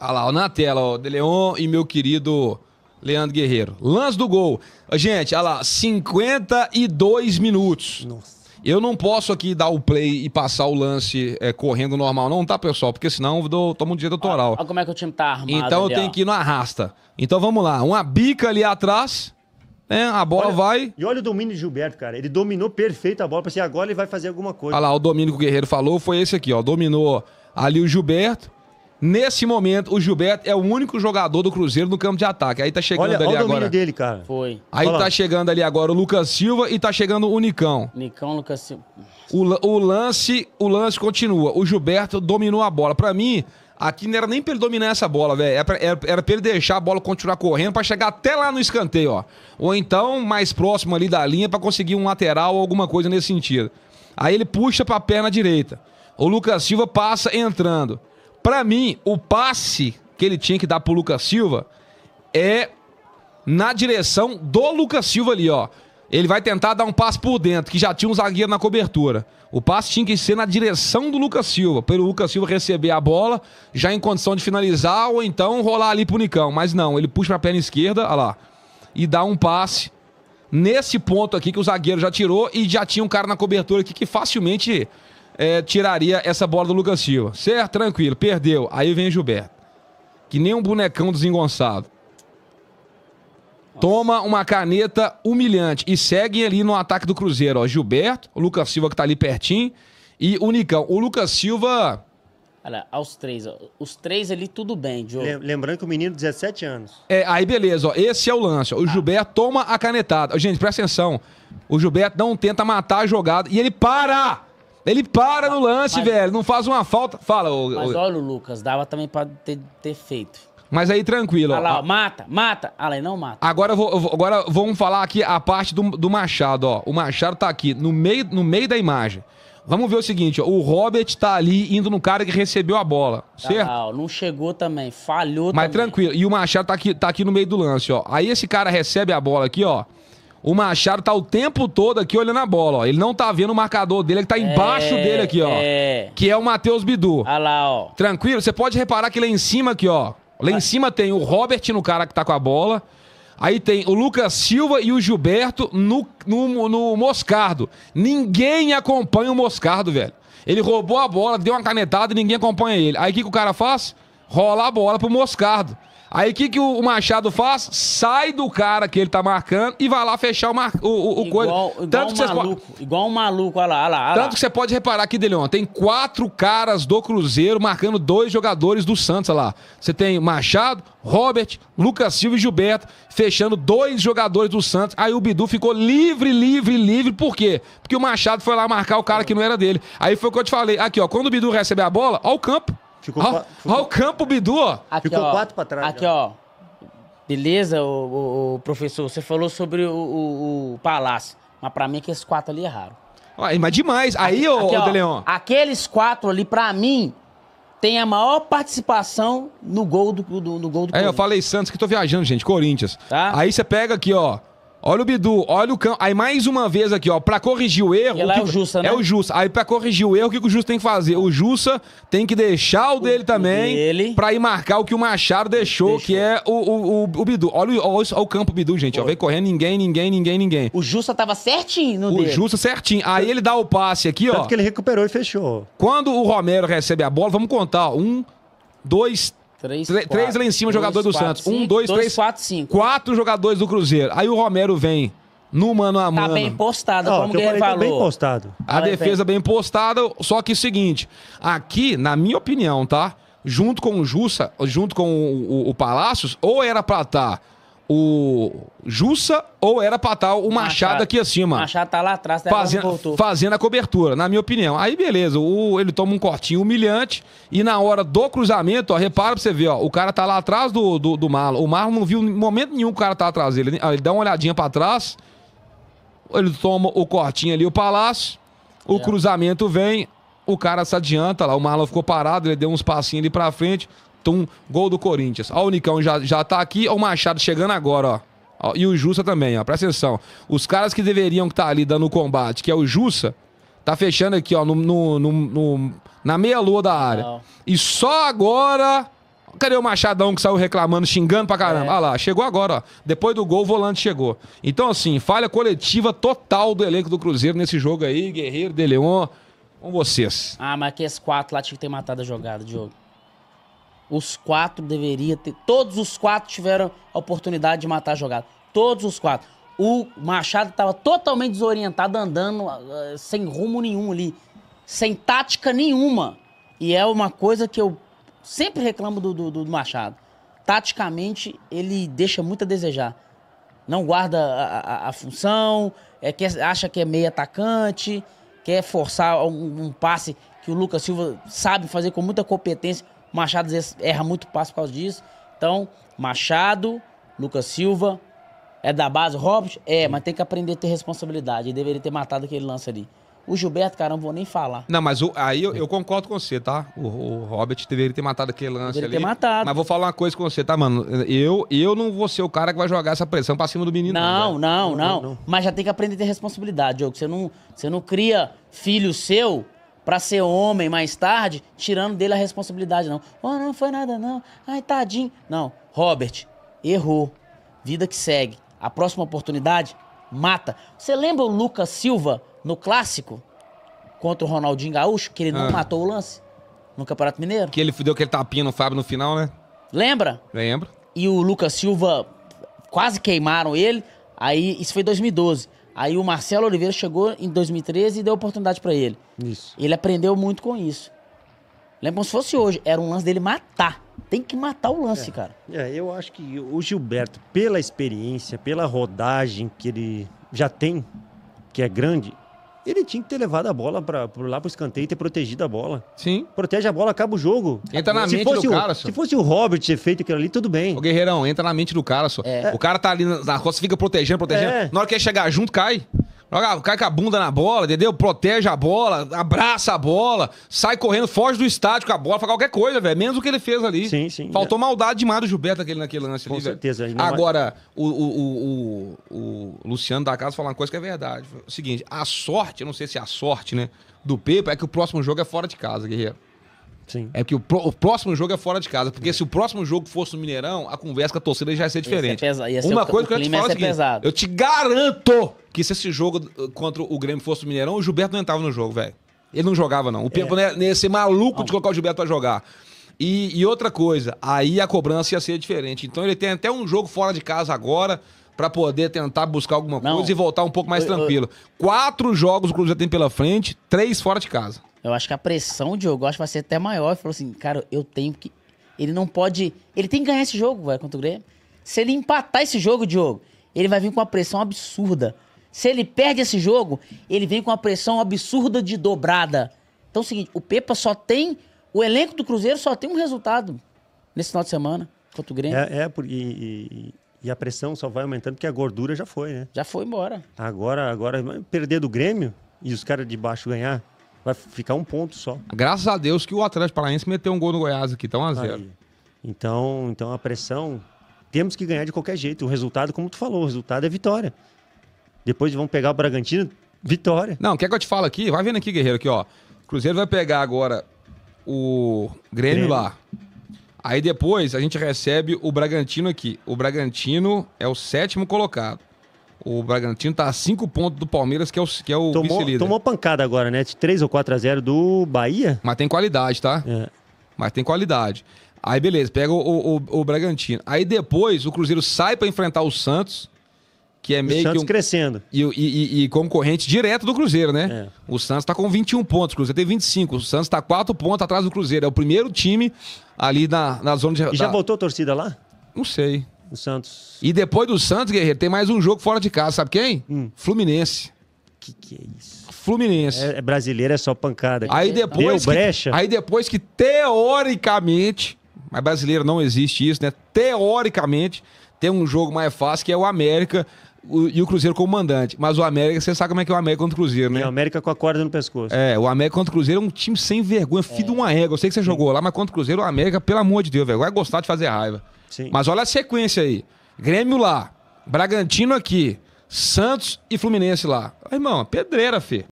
Olha lá, na tela, ó, De Leon e meu querido Leandro Guerreiro. Lance do gol. Gente, olha lá, 52 minutos. Nossa. Eu não posso aqui dar o play e passar o lance é, correndo normal, não, tá, pessoal? Porque senão eu tomo um dia doutoral. Olha, olha como é que o time tá armado. Então ali, eu tenho ó. que ir no arrasta. Então vamos lá, uma bica ali atrás. Né, a bola olha, vai. E olha o domínio de Gilberto, cara. Ele dominou perfeito a bola. Pensei, agora ele vai fazer alguma coisa. Olha lá, o domínio que o Guerreiro falou foi esse aqui, ó. Dominou ali o Gilberto. Nesse momento, o Gilberto é o único jogador do Cruzeiro no campo de ataque. Aí tá chegando olha, ali olha agora. O dele, cara. Foi. Aí Fala. tá chegando ali agora o Lucas Silva e tá chegando o Nicão. Nicão, Lucas Silva. O, o lance, o lance continua. O Gilberto dominou a bola. Para mim, aqui não era nem pra ele dominar essa bola, velho. Era, é era, era pra ele deixar a bola continuar correndo para chegar até lá no escanteio, ó. Ou então mais próximo ali da linha para conseguir um lateral ou alguma coisa nesse sentido. Aí ele puxa pra perna direita. O Lucas Silva passa entrando. Para mim, o passe que ele tinha que dar pro Lucas Silva é na direção do Lucas Silva ali, ó. Ele vai tentar dar um passe por dentro, que já tinha um zagueiro na cobertura. O passe tinha que ser na direção do Lucas Silva, pelo Lucas Silva receber a bola, já em condição de finalizar, ou então rolar ali pro Nicão. Mas não, ele puxa pra perna esquerda, ó lá, e dá um passe nesse ponto aqui que o zagueiro já tirou e já tinha um cara na cobertura aqui que facilmente é, tiraria essa bola do Lucas Silva. Certo? Tranquilo. Perdeu. Aí vem o Gilberto. Que nem um bonecão desengonçado. Toma uma caneta humilhante. E seguem ali no ataque do Cruzeiro. Ó, Gilberto, o Lucas Silva que tá ali pertinho. E o Nicão. O Lucas Silva. Olha, aos três, ó. Os três ali, tudo bem, Diogo. Lembrando que o menino, 17 anos. É, aí beleza, ó. Esse é o lance. Ó. O ah. Gilberto toma a canetada. Gente, presta atenção. O Gilberto não tenta matar a jogada. E ele para! Ele para no lance, mas, velho. Não faz uma falta. Fala, ô. Mas olha o Lucas, dava também pra ter, ter feito. Mas aí, tranquilo. Olha ah lá, ó, mata, mata. ah não mata. Agora, vou, agora vamos falar aqui a parte do, do Machado, ó. O Machado tá aqui, no meio, no meio da imagem. Vamos ver o seguinte, ó. O Robert tá ali indo no cara que recebeu a bola, tá certo? não chegou também, falhou Mas também. tranquilo. E o Machado tá aqui, tá aqui no meio do lance, ó. Aí esse cara recebe a bola aqui, ó. O Machado tá o tempo todo aqui olhando a bola, ó. Ele não tá vendo o marcador dele, que tá embaixo é, dele aqui, ó. É. Que é o Matheus Bidu. Ah lá, ó. Tranquilo? Você pode reparar que lá em cima aqui, ó. Lá em ah. cima tem o Robert no cara que tá com a bola. Aí tem o Lucas Silva e o Gilberto no, no, no Moscardo. Ninguém acompanha o Moscardo, velho. Ele roubou a bola, deu uma canetada e ninguém acompanha ele. Aí o que, que o cara faz? Rola a bola pro Moscardo. Aí o que, que o Machado faz? Sai do cara que ele tá marcando e vai lá fechar o, mar... o, o, o igual, coisa. Igual Tanto um que maluco, igual um maluco, olha lá, olha lá, Tanto que você pode reparar aqui dele, tem quatro caras do Cruzeiro marcando dois jogadores do Santos, olha lá. Você tem Machado, Robert, Lucas Silva e Gilberto, fechando dois jogadores do Santos. Aí o Bidu ficou livre, livre, livre. Por quê? Porque o Machado foi lá marcar o cara que não era dele. Aí foi o que eu te falei. Aqui, ó, quando o Bidu recebe a bola, ó o campo. Ficou Olha ficou... o campo, Bidu, ó. Aqui, ficou ó, quatro pra trás. Aqui, ó. Beleza, o, o, professor, você falou sobre o, o, o Palácio. Mas pra mim, é que esses quatro ali erraram. Ué, mas demais. Aí, aqui, ô, aqui, Aqueles quatro ali, pra mim, tem a maior participação no gol do, do, no gol do É, eu falei Santos, que tô viajando, gente. Corinthians. Tá? Aí você pega aqui, ó. Olha o Bidu, olha o cão. Aí mais uma vez aqui, ó, pra corrigir o erro. E lá é o que... é o Jussa, né? É o Jussa. Aí pra corrigir o erro, o que o Jussa tem que fazer? O Jussa tem que deixar o dele também dele. pra ir marcar o que o Machado deixou, deixou. que é o, o, o, o Bidu. Olha, olha, olha o campo Bidu, gente. Foi. Ó, vem correndo, ninguém, ninguém, ninguém, ninguém. O Jussa tava certinho no O dele. Jussa certinho. Aí ele dá o passe aqui, ó. Tanto que ele recuperou e fechou. Quando o Romero recebe a bola, vamos contar. Um, dois, Três, quatro, três lá em cima, três, jogador do Santos. Cinco, um, dois, dois, três. Quatro, cinco. Quatro jogadores do Cruzeiro. Aí o Romero vem no mano a tá mano. Tá bem postado, como que ele falou. Tá bem postado. A Fala defesa bem postada, só que o seguinte, aqui, na minha opinião, tá? Junto com o Jussa, junto com o, o, o Palácios, ou era pra estar... Tá o Jussa ou era pra estar tá o Machado, Machado. aqui acima. O Machado tá lá atrás, tá né? fazendo, fazendo a cobertura, na minha opinião. Aí beleza, o, ele toma um cortinho humilhante e na hora do cruzamento, ó, repara pra você ver, ó, o cara tá lá atrás do, do, do Marlon. O Marlon não viu em momento nenhum que o cara tá atrás dele. Ele ah, dá uma olhadinha para trás, ele toma o cortinho ali, o Palácio, o é. cruzamento vem, o cara se adianta lá, o Marlon ficou parado, ele deu uns passinhos ali pra frente, Tum, gol do Corinthians. Ó, o Nicão já, já tá aqui, ó, o Machado chegando agora, ó. ó e o Jussa também, ó. Presta atenção. Os caras que deveriam estar tá ali dando o combate, que é o Jussa, tá fechando aqui, ó, no, no, no, no na meia-lua da área. Não. E só agora. Cadê o Machadão que saiu reclamando, xingando pra caramba? É. Ah lá, chegou agora, ó. Depois do gol, o volante chegou. Então, assim, falha coletiva total do elenco do Cruzeiro nesse jogo aí, Guerreiro, De Leon. Com vocês. Ah, mas aqueles quatro lá tinham que ter matado a jogada, Diogo. Os quatro deveria ter. Todos os quatro tiveram a oportunidade de matar a jogada. Todos os quatro. O Machado estava totalmente desorientado, andando uh, sem rumo nenhum ali. Sem tática nenhuma. E é uma coisa que eu sempre reclamo do, do, do Machado. Taticamente, ele deixa muito a desejar. Não guarda a, a, a função, é que é, acha que é meio atacante, quer forçar um, um passe que o Lucas Silva sabe fazer com muita competência Machado erra muito passo por causa disso. Então, Machado, Lucas Silva, é da base. Robert? é, mas tem que aprender a ter responsabilidade. Ele deveria ter matado aquele lance ali. O Gilberto, cara, não vou nem falar. Não, mas o, aí eu, eu, concordo com você, tá? O, o Robert deveria ter matado aquele lance deveria ali. ter matado. Mas vou falar uma coisa com você, tá, mano? Eu, eu não vou ser o cara que vai jogar essa pressão pra cima do menino. Não, não, não. não, não. não. Mas já tem que aprender a ter responsabilidade, Diogo. Você não, você não cria filho seu para ser homem mais tarde, tirando dele a responsabilidade, não. Oh, não foi nada, não. Ai, tadinho. Não, Robert, errou. Vida que segue. A próxima oportunidade, mata. Você lembra o Lucas Silva no clássico contra o Ronaldinho Gaúcho, que ele não ah. matou o lance no Campeonato Mineiro? Que ele deu aquele tapinha no Fábio no final, né? Lembra? Lembro. E o Lucas Silva quase queimaram ele. Aí, isso foi 2012. Aí o Marcelo Oliveira chegou em 2013 e deu oportunidade para ele. Isso. Ele aprendeu muito com isso. Lembra como se fosse hoje. Era um lance dele matar. Tem que matar o lance, é. cara. É, eu acho que o Gilberto, pela experiência, pela rodagem que ele já tem, que é grande, ele tinha que ter levado a bola para lá pro escanteio e ter protegido a bola. Sim. Protege a bola, acaba o jogo. Entra na se mente do cara, Se fosse o Robert ter feito aquilo ali, tudo bem. o Guerreirão, entra na mente do cara, só. É. O cara tá ali na roça, fica protegendo, protegendo. É. Na hora que ele chegar junto, cai. Joga, cai com a bunda na bola, entendeu? Protege a bola, abraça a bola, sai correndo, foge do estádio com a bola, faz qualquer coisa, velho. Menos o que ele fez ali. Sim, sim. Faltou é. maldade demais do Gilberto naquele, naquele lance com ali. Com certeza. Agora, o, o, o, o, Luciano da Casa falou uma coisa que é verdade. O seguinte, a sorte, eu não sei se é a sorte, né? Do Pepa é que o próximo jogo é fora de casa, Guerreiro. Sim. É que o, pro, o, próximo jogo é fora de casa. Porque se o próximo jogo fosse no Mineirão, a conversa com a torcida já ia ser diferente. Ia ser pesa... ia ser Uma o... coisa o que eu te falo é seguinte, pesado. eu te garanto que se esse jogo eh, contra o Grêmio fosse no Mineirão, o Gilberto não entrava no jogo, velho. Ele não jogava, não. O tempo é. Né, né, ia ser maluco não. de colocar o Gilberto pra jogar. E, e, outra coisa, aí a cobrança ia ser diferente. Então ele tem até um jogo fora de casa agora para poder tentar buscar alguma não. coisa e voltar um pouco mais eu, tranquilo. Eu... Quatro jogos o Cruzeiro tem pela frente, três fora de casa. Eu acho que a pressão, Diogo, acho que vai ser até maior. Ele falou assim, cara, eu tenho que. Ele não pode. Ele tem que ganhar esse jogo, vai, contra o Grêmio. Se ele empatar esse jogo, Diogo, ele vai vir com uma pressão absurda. Se ele perde esse jogo, ele vem com uma pressão absurda de dobrada. Então é o seguinte, o Pepa só tem. O elenco do Cruzeiro só tem um resultado nesse final de semana contra o Grêmio. É, é porque. E, e, a pressão só vai aumentando porque a gordura já foi, né? Já foi embora. Agora, agora perder do Grêmio e os caras de baixo ganhar. Vai ficar um ponto só. Graças a Deus que o Atlético Paranaense meteu um gol no Goiás aqui, então 1 a 0 Então, então a pressão temos que ganhar de qualquer jeito. O resultado, como tu falou, o resultado é vitória. Depois vão pegar o Bragantino, vitória. Não, quer que eu te falo aqui? Vai vendo aqui, guerreiro, aqui, ó. O Cruzeiro vai pegar agora o Grêmio, Grêmio, lá. Aí depois a gente recebe o Bragantino aqui. O Bragantino é o sétimo colocado. O Bragantino está a cinco pontos do Palmeiras, que é o, que é o tomou, vice-líder. Tomou pancada agora, né? De 3 ou 4 a 0 do Bahia. Mas tem qualidade, tá? É. Mas tem qualidade. Aí beleza, pega o, o, o Bragantino. Aí depois o Cruzeiro sai para enfrentar o Santos, que é meio o Santos que um, crescendo. E, e, e, concorrente direto do Cruzeiro, né? É. O Santos tá com 21 pontos, o Cruzeiro tem 25. O Santos tá 4 pontos atrás do Cruzeiro. É o primeiro time ali na, na zona de. E já da... voltou a torcida lá? Não sei. O Santos. E depois do Santos, Guerreiro, tem mais um jogo fora de casa. Sabe quem? Hum. Fluminense. Que que é isso? Fluminense. É, é brasileiro é só pancada. Aí depois. Deu que, brecha. Aí depois que, teoricamente. Mas brasileiro não existe isso, né? Teoricamente, tem um jogo mais fácil que é o América o, e o Cruzeiro como mandante. Mas o América, você sabe como é que é o América contra o Cruzeiro, né? É, o América com a corda no pescoço. É, o América contra o Cruzeiro é um time sem vergonha, filho é. de uma égua. Eu sei que você jogou lá, mas contra o Cruzeiro, o América, pelo amor de Deus, velho, vai gostar de fazer raiva. Sim. Mas olha a sequência aí. Grêmio lá, Bragantino aqui, Santos e Fluminense lá. Irmão, pedreira, fi.